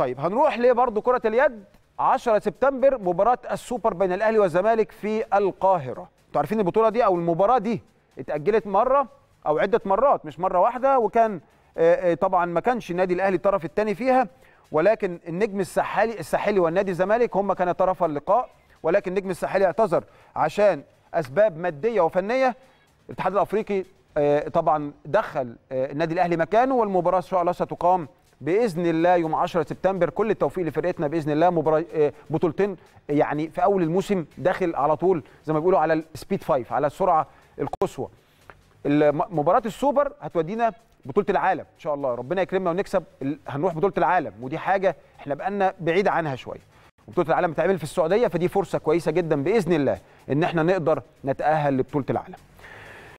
طيب هنروح لبرضه كره اليد 10 سبتمبر مباراه السوبر بين الاهلي والزمالك في القاهره انتوا عارفين البطوله دي او المباراه دي اتاجلت مره او عده مرات مش مره واحده وكان آه، آه، طبعا ما كانش النادي الاهلي الطرف الثاني فيها ولكن النجم الساحلي الساحلي والنادي الزمالك هم كان طرف اللقاء ولكن النجم الساحلي اعتذر عشان اسباب ماديه وفنيه الاتحاد الافريقي آه، طبعا دخل النادي الاهلي مكانه والمباراه ان شاء الله ستقام باذن الله يوم 10 سبتمبر كل التوفيق لفرقتنا باذن الله مبار... آه، بطولتين يعني في اول الموسم داخل على طول زي ما بيقولوا على السبيد فايف على السرعه القصوى مباراه السوبر هتودينا بطوله العالم ان شاء الله ربنا يكرمنا ونكسب هنروح بطوله العالم ودي حاجه احنا بقالنا بعيد عنها شويه بطوله العالم بتعمل في السعوديه فدي فرصه كويسه جدا باذن الله ان احنا نقدر نتاهل لبطوله العالم